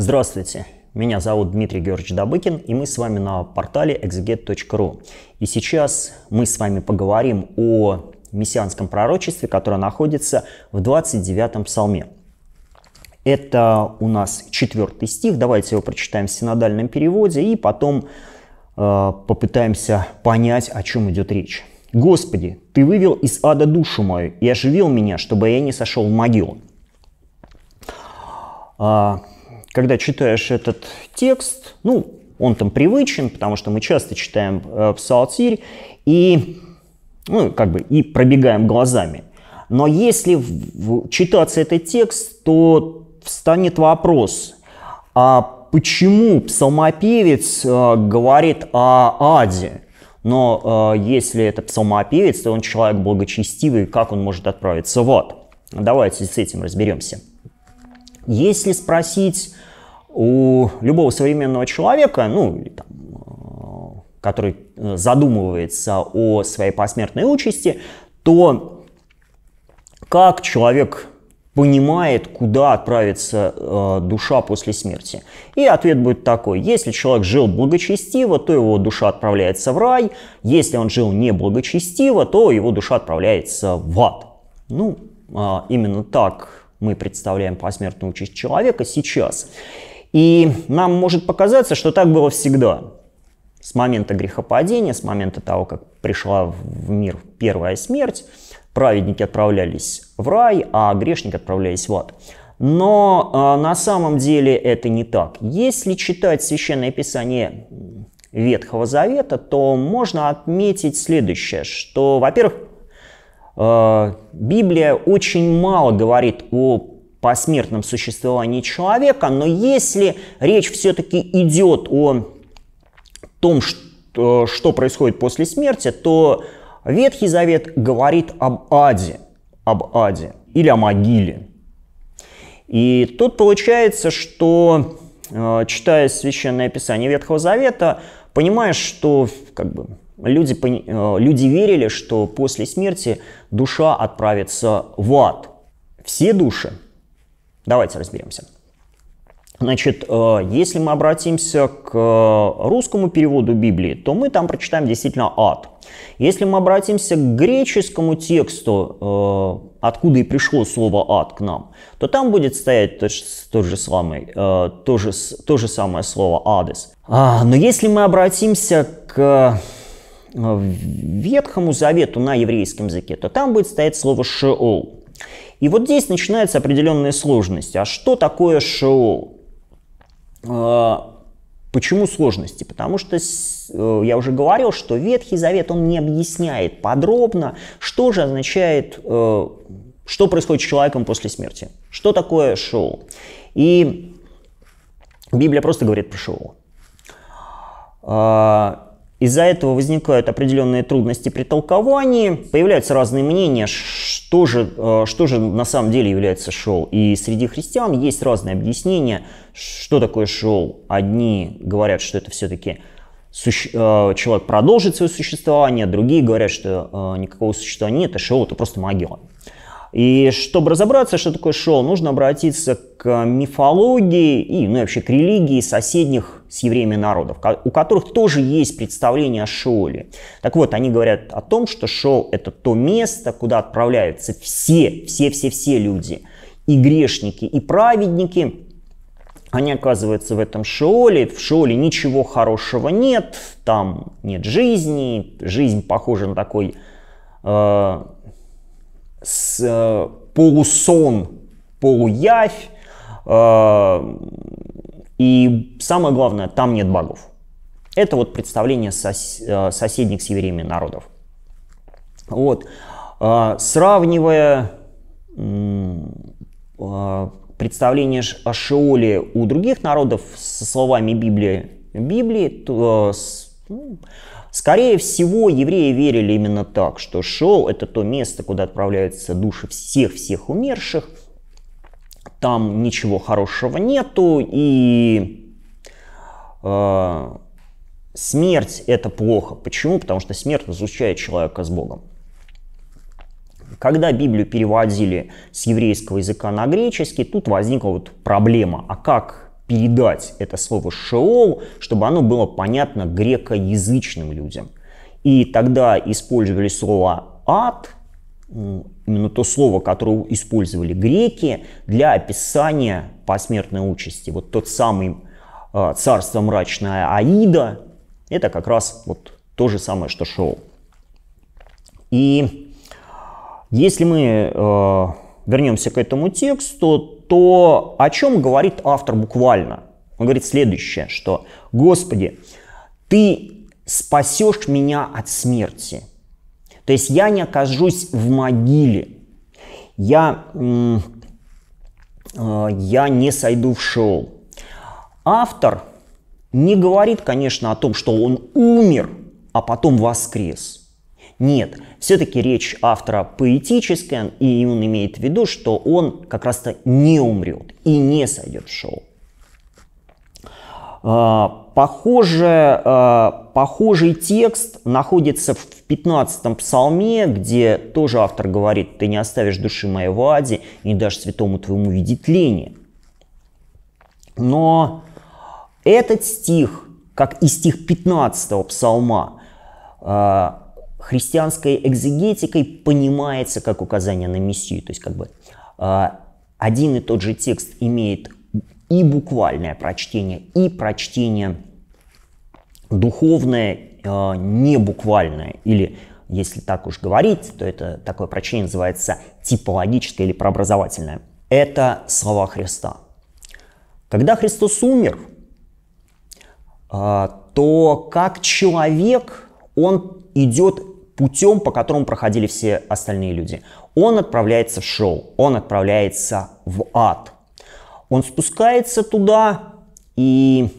Здравствуйте, меня зовут Дмитрий Георгиевич Добыкин, и мы с вами на портале exeget.ru. И сейчас мы с вами поговорим о мессианском пророчестве, которое находится в 29-м псалме. Это у нас четвертый стих, давайте его прочитаем в синодальном переводе, и потом э, попытаемся понять, о чем идет речь. «Господи, Ты вывел из ада душу мою и оживил меня, чтобы я не сошел в могилу». А, когда читаешь этот текст, ну, он там привычен, потому что мы часто читаем э, в псалтирь и, ну, как бы, и пробегаем глазами. Но если в, в, читаться этот текст, то встанет вопрос, а почему псалмопевец э, говорит о аде? Но э, если это псалмопевец, то он человек благочестивый, как он может отправиться в ад? Давайте с этим разберемся. Если спросить у любого современного человека, ну, там, э, который э, задумывается о своей посмертной участи, то как человек понимает, куда отправится э, душа после смерти. И ответ будет такой. Если человек жил благочестиво, то его душа отправляется в рай. Если он жил неблагочестиво, то его душа отправляется в ад. Ну, э, именно так мы представляем посмертную участь человека сейчас. И нам может показаться, что так было всегда. С момента грехопадения, с момента того, как пришла в мир первая смерть, праведники отправлялись в рай, а грешники отправлялись в ад. Но э, на самом деле это не так. Если читать священное писание Ветхого Завета, то можно отметить следующее, что, во-первых, э, Библия очень мало говорит о посмертном существовании человека, но если речь все-таки идет о том, что, э, что происходит после смерти, то Ветхий Завет говорит об аде, об аде или о могиле. И тут получается, что э, читая Священное Писание Ветхого Завета, понимаешь, что как бы, люди, э, люди верили, что после смерти душа отправится в ад. Все души – Давайте разберемся. Значит, э, если мы обратимся к э, русскому переводу Библии, то мы там прочитаем действительно ад. Если мы обратимся к греческому тексту, э, откуда и пришло слово ад к нам, то там будет стоять тот, тот же самый, то же, то же самое слово адес. А, но если мы обратимся к Ветхому Завету на еврейском языке, то там будет стоять слово шеол. И вот здесь начинаются определенные сложности. А что такое шоу? А, почему сложности? Потому что э, я уже говорил, что Ветхий Завет, он не объясняет подробно, что же означает, э, что происходит с человеком после смерти. Что такое шоу? И Библия просто говорит про шоу. А, из-за этого возникают определенные трудности при толковании, появляются разные мнения, что же, э, что же на самом деле является шел. И среди христиан есть разные объяснения, что такое шел. Одни говорят, что это все-таки э, человек продолжит свое существование, другие говорят, что э, никакого существования нет, а шел это просто могила. И чтобы разобраться, что такое шел, нужно обратиться к мифологии и ну, вообще к религии соседних с евреями народов, у которых тоже есть представление о Шеоле. Так вот, они говорят о том, что Шеол – это то место, куда отправляются все, все-все-все люди, и грешники, и праведники, они оказываются в этом Шеоле, в Шеоле ничего хорошего нет, там нет жизни, жизнь похожа на такой э, с, э, полусон, полуявь, э, и самое главное, там нет багов. Это вот представление сос э, соседних с народов. Вот. Э, сравнивая э, представление о Шеоле у других народов со словами Библии, Библии то, ну, скорее всего, евреи верили именно так, что Шеол – это то место, куда отправляются души всех-всех умерших – там ничего хорошего нету, и э, смерть это плохо. Почему? Потому что смерть разлучает человека с Богом. Когда Библию переводили с еврейского языка на греческий, тут возникла вот проблема, а как передать это слово «шеол», чтобы оно было понятно грекоязычным людям. И тогда использовали слово «ад», именно то слово, которое использовали греки для описания посмертной участи. Вот тот самый а, царство мрачное Аида, это как раз вот то же самое, что Шоу. И если мы а, вернемся к этому тексту, то о чем говорит автор буквально? Он говорит следующее, что «Господи, Ты спасешь меня от смерти, то есть я не окажусь в могиле. Я, э, я не сойду в шоу. Автор не говорит, конечно, о том, что он умер, а потом воскрес. Нет, все-таки речь автора поэтическая, и он имеет в виду, что он как раз-то не умрет и не сойдет в шоу. А, Похоже, э, похожий текст находится в 15-м псалме, где тоже автор говорит, «Ты не оставишь души моей в аде, не дашь святому твоему видеть лени». Но этот стих, как и стих 15-го псалма, э, христианской экзегетикой понимается как указание на Мессию. То есть как бы э, один и тот же текст имеет и буквальное прочтение, и прочтение – духовное, а, не буквальное, или если так уж говорить, то это такое прочтение называется типологическое или прообразовательное. Это слова Христа. Когда Христос умер, а, то как человек он идет путем, по которому проходили все остальные люди. Он отправляется в шоу, он отправляется в ад. Он спускается туда и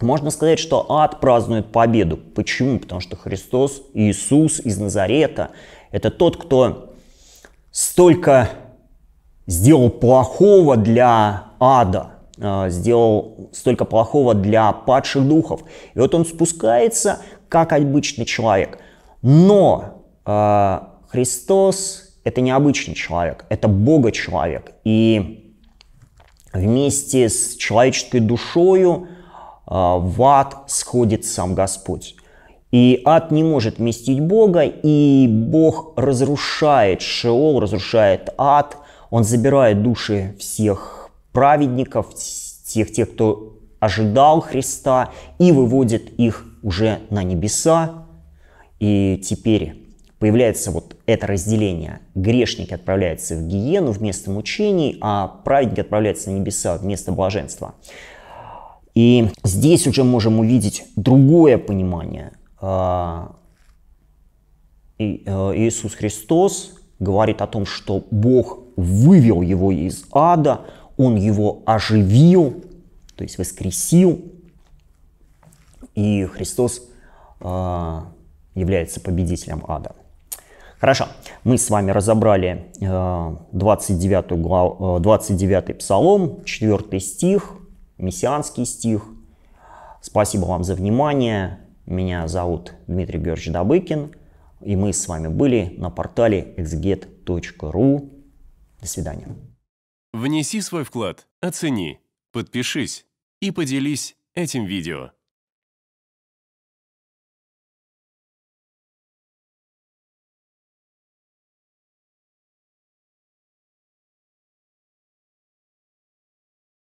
можно сказать, что ад празднует победу. Почему? Потому что Христос, Иисус из Назарета, это тот, кто столько сделал плохого для ада, а, сделал столько плохого для падших духов. И вот он спускается, как обычный человек. Но э, Христос – это необычный человек, это Бога человек. И вместе с человеческой душою а, в ад сходит сам Господь. И ад не может вместить Бога, и Бог разрушает Шеол, разрушает ад, он забирает души всех праведников, тех, тех, кто ожидал Христа, и выводит их уже на небеса. И теперь появляется вот это разделение. Грешники отправляются в гиену вместо мучений, а праведник отправляется на небеса вместо блаженства. И здесь уже можем увидеть другое понимание. А, э, Иисус Христос говорит о том, что Бог вывел его из ада, он его оживил, то есть воскресил. И Христос а, является победителем ада. Хорошо, мы с вами разобрали э, 29, 29 э, псалом, 4 стих, мессианский стих. Спасибо вам за внимание. Меня зовут Дмитрий Георгиевич Добыкин. И мы с вами были на портале exget.ru. До свидания. Внеси свой вклад, оцени, подпишись и поделись этим видео.